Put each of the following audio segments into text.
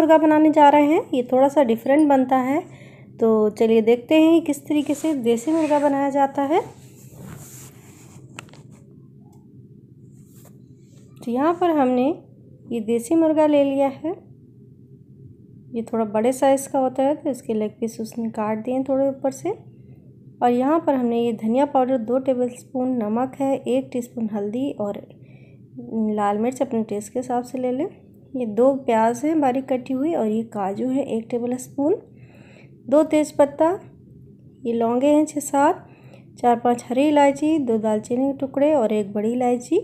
मुर्गा बनाने जा रहे हैं ये थोड़ा सा डिफरेंट बनता है तो चलिए देखते हैं किस तरीके से देसी मुर्गा बनाया जाता है तो यहाँ पर हमने ये देसी मुर्गा ले लिया है ये थोड़ा बड़े साइज़ का होता है तो इसके लेग पीस उसने काट दिए थोड़े ऊपर से और यहाँ पर हमने ये धनिया पाउडर दो टेबल स्पून नमक है एक टीस्पून हल्दी और लाल मिर्च अपने टेस्ट के हिसाब से ले लें ये दो प्याज हैं बारीक कटी हुई और ये काजू है एक टेबल स्पून दो तेज़पत्ता ये लौंगे हैं छः सात चार पांच हरी इलायची दो दालचीनी के टुकड़े और एक बड़ी इलायची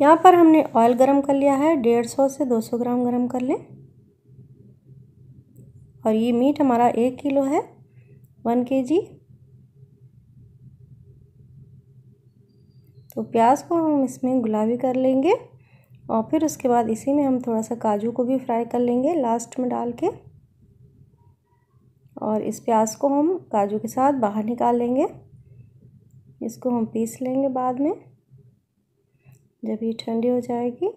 यहाँ पर हमने ऑयल गरम कर लिया है डेढ़ सौ से दो सौ ग्राम गरम कर लें और ये मीट हमारा एक किलो है वन के जी तो प्याज को हम इसमें गुलाबी कर लेंगे और फिर उसके बाद इसी में हम थोड़ा सा काजू को भी फ्राई कर लेंगे लास्ट में डाल के और इस प्याज को हम काजू के साथ बाहर निकाल लेंगे इसको हम पीस लेंगे बाद में जब ये ठंडी हो जाएगी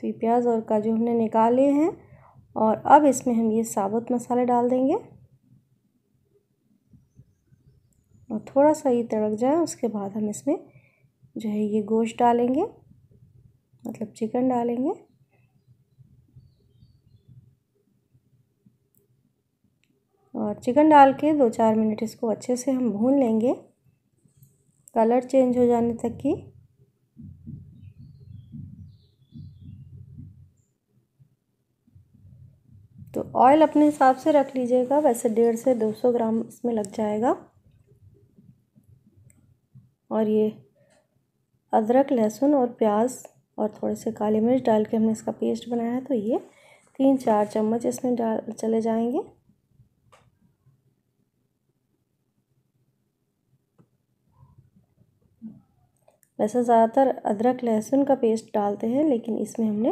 तो ये प्याज और काजू हमने निकाल लिए हैं और अब इसमें हम ये साबुत मसाले डाल देंगे और थोड़ा सा ये तड़क जाए उसके बाद हम इसमें जो है ये गोश्त डालेंगे मतलब चिकन डालेंगे और चिकन डाल के दो चार मिनट इसको अच्छे से हम भून लेंगे कलर चेंज हो जाने तक की तो ऑयल अपने हिसाब से रख लीजिएगा वैसे डेढ़ से दो सौ ग्राम इसमें लग जाएगा और ये अदरक लहसुन और प्याज और थोड़े से काली मिर्च डाल के हमने इसका पेस्ट बनाया है तो ये तीन चार चम्मच इसमें डाल चले जाएंगे वैसे ज़्यादातर अदरक लहसुन का पेस्ट डालते हैं लेकिन इसमें हमने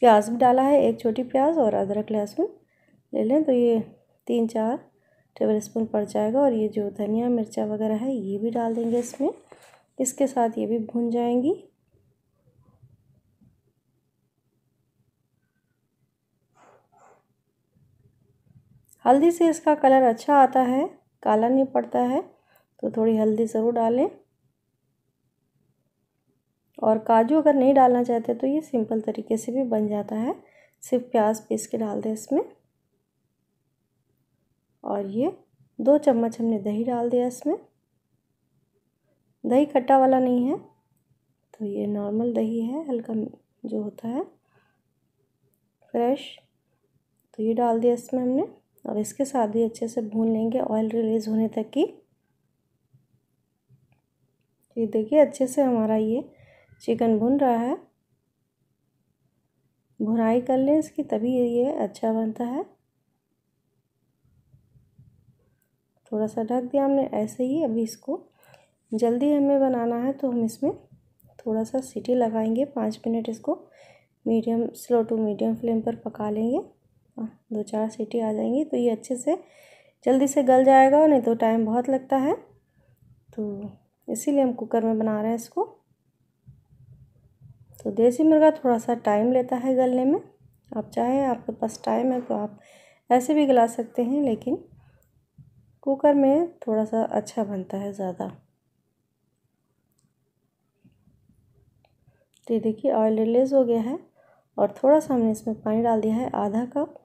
प्याज भी डाला है एक छोटी प्याज और अदरक लहसुन ले लें तो ये तीन चार टेबल स्पून पड़ जाएगा और ये जो धनिया मिर्चा वगैरह है ये भी डाल देंगे इसमें इसके साथ ये भी भून जाएंगी हल्दी से इसका कलर अच्छा आता है काला नहीं पड़ता है तो थोड़ी हल्दी ज़रूर डालें और काजू अगर नहीं डालना चाहते तो ये सिंपल तरीके से भी बन जाता है सिर्फ प्याज पीस के डाल दें इसमें और ये दो चम्मच हमने दही डाल दिया इसमें दही खट्टा वाला नहीं है तो ये नॉर्मल दही है हल्का जो होता है फ्रेश तो ये डाल दिया इसमें हमने और इसके साथ भी अच्छे से भून लेंगे ऑयल रिलीज़ होने तक की ये देखिए अच्छे से हमारा ये चिकन भुन रहा है भुनाई कर लें इसकी तभी ये अच्छा बनता है थोड़ा सा ढक दिया हमने ऐसे ही अभी इसको जल्दी हमें बनाना है तो हम इसमें थोड़ा सा सीटी लगाएंगे पाँच मिनट इसको medium slow to medium flame पर पका लेंगे हाँ, दो चार सीटी आ जाएंगी तो ये अच्छे से जल्दी से गल जाएगा नहीं तो टाइम बहुत लगता है तो इसीलिए हम कुकर में बना रहे हैं इसको तो देसी मुर्गा थोड़ा सा टाइम लेता है गलने में आप चाहें आपके पास टाइम है तो आप ऐसे भी गला सकते हैं लेकिन कुकर में थोड़ा सा अच्छा बनता है ज़्यादा तो ये देखिए ऑयल रिलीज़ हो गया है और थोड़ा सा हमने इसमें पानी डाल दिया है आधा कप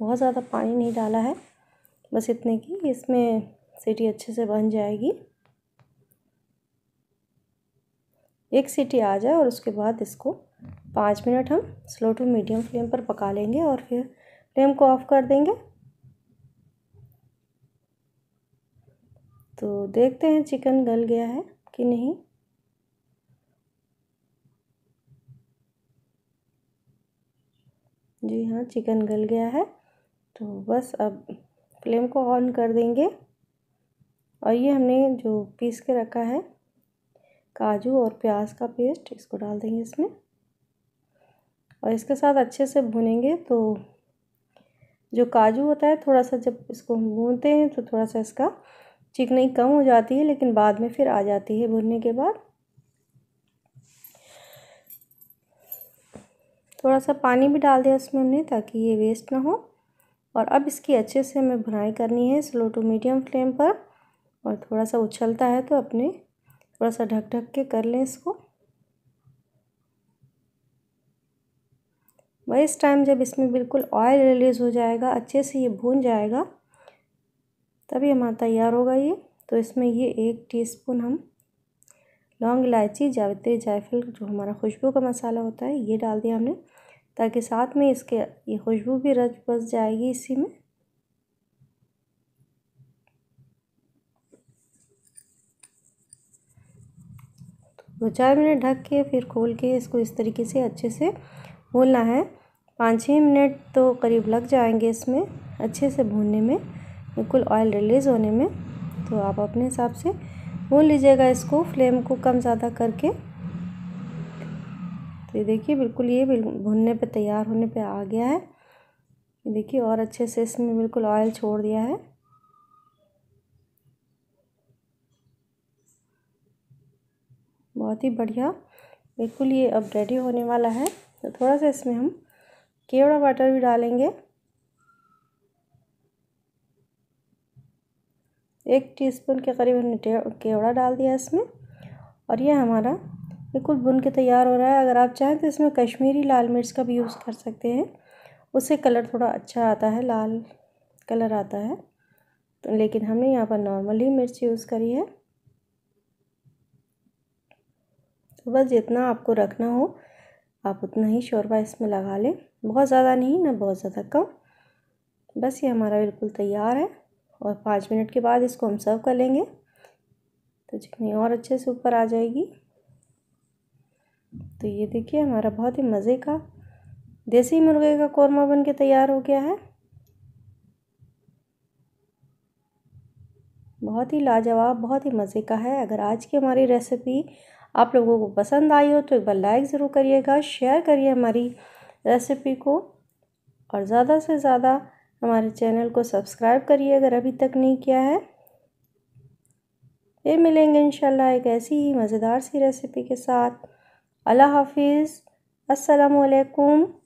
बहुत ज़्यादा पानी नहीं डाला है बस इतने की इसमें सीटी अच्छे से बन जाएगी एक सीटी आ जाए और उसके बाद इसको पाँच मिनट हम स्लो टू मीडियम फ्लेम पर पका लेंगे और फिर फ्लेम को ऑफ़ कर देंगे तो देखते हैं चिकन गल गया है कि नहीं जी हाँ चिकन गल गया है तो बस अब फ्लेम को ऑन कर देंगे और ये हमने जो पीस के रखा है काजू और प्याज का पेस्ट इसको डाल देंगे इसमें और इसके साथ अच्छे से भुनेंगे तो जो काजू होता है थोड़ा सा जब इसको हम भूनते हैं तो थोड़ा सा इसका चिकनाई कम हो जाती है लेकिन बाद में फिर आ जाती है भुनने के बाद थोड़ा सा पानी भी डाल दिया उसमें हमने ताकि ये वेस्ट ना हो और अब इसकी अच्छे से हमें भुनाई करनी है स्लो टू मीडियम फ्लेम पर और थोड़ा सा उछलता है तो अपने थोड़ा सा ढक ढक के कर लें इसको वही इस टाइम जब इसमें बिल्कुल ऑयल रिलीज़ हो जाएगा अच्छे से ये भून जाएगा तभी हमारा तैयार होगा ये तो इसमें ये एक टीस्पून हम लौंग इलायची जावित्री जायफल जो हमारा खुशबू का मसाला होता है ये डाल दिया हमने ताकि साथ में इसके ये खुशबू भी रच बस जाएगी इसी में दो चार मिनट ढक के फिर खोल के इसको इस तरीके से अच्छे से भूनना है पाँच छः मिनट तो करीब लग जाएंगे इसमें अच्छे से भूनने में बिल्कुल ऑयल रिलीज़ होने में तो आप अपने हिसाब से भून लीजिएगा इसको फ्लेम को कम ज़्यादा करके ये देखिए बिल्कुल ये भुनने पे तैयार होने पे आ गया है देखिए और अच्छे से इसमें बिल्कुल ऑयल छोड़ दिया है बहुत ही बढ़िया बिल्कुल ये अब रेडी होने वाला है तो थोड़ा सा इसमें हम केवड़ा वाटर भी डालेंगे एक टीस्पून के करीब हमने केवड़ा डाल दिया इसमें और ये हमारा बिल्कुल भुन के तैयार हो रहा है अगर आप चाहें तो इसमें कश्मीरी लाल मिर्च का भी यूज़ कर सकते हैं उससे कलर थोड़ा अच्छा आता है लाल कलर आता है तो लेकिन हमने यहाँ पर नॉर्मल ही मिर्च यूज़ करी है तो बस जितना आपको रखना हो आप उतना ही शोरबा इसमें लगा लें बहुत ज़्यादा नहीं ना बहुत ज़्यादा कम बस ये हमारा बिल्कुल तैयार है और पाँच मिनट के बाद इसको हम सर्व कर लेंगे तो चिकनी और अच्छे से ऊपर आ जाएगी तो ये देखिए हमारा बहुत ही मज़े का देसी मुर्गे का कौरमा बन के तैयार हो गया है बहुत ही लाजवाब बहुत ही मज़े का है अगर आज की हमारी रेसिपी आप लोगों को पसंद आई हो तो एक बार लाइक ज़रूर करिएगा शेयर करिए हमारी रेसिपी को और ज़्यादा से ज़्यादा हमारे चैनल को सब्सक्राइब करिए अगर अभी तक नहीं किया है फिर मिलेंगे इंशाल्लाह एक ऐसी ही मज़ेदार सी रेसिपी के साथ الله حافظ السلام عليكم